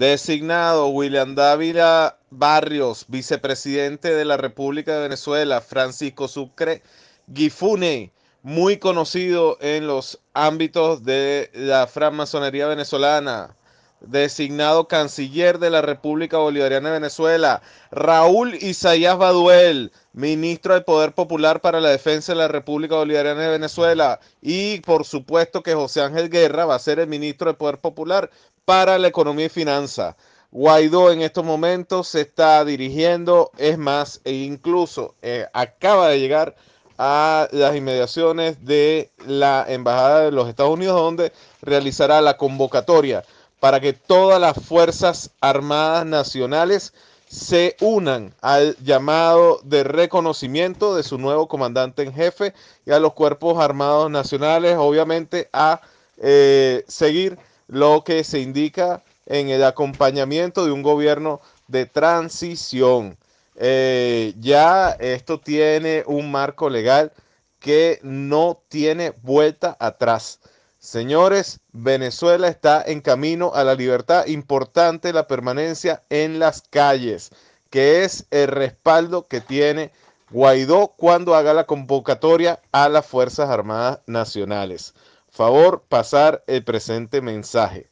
Designado William Dávila Barrios, vicepresidente de la República de Venezuela, Francisco Sucre Gifune, muy conocido en los ámbitos de la francmasonería venezolana designado canciller de la República Bolivariana de Venezuela, Raúl Isaías Baduel, ministro del Poder Popular para la Defensa de la República Bolivariana de Venezuela, y por supuesto que José Ángel Guerra va a ser el ministro del Poder Popular para la Economía y finanza. Guaidó en estos momentos se está dirigiendo, es más, e incluso eh, acaba de llegar a las inmediaciones de la Embajada de los Estados Unidos, donde realizará la convocatoria para que todas las Fuerzas Armadas Nacionales se unan al llamado de reconocimiento de su nuevo comandante en jefe y a los cuerpos armados nacionales, obviamente a eh, seguir lo que se indica en el acompañamiento de un gobierno de transición. Eh, ya esto tiene un marco legal que no tiene vuelta atrás. Señores, Venezuela está en camino a la libertad, importante la permanencia en las calles, que es el respaldo que tiene Guaidó cuando haga la convocatoria a las Fuerzas Armadas Nacionales. Favor pasar el presente mensaje.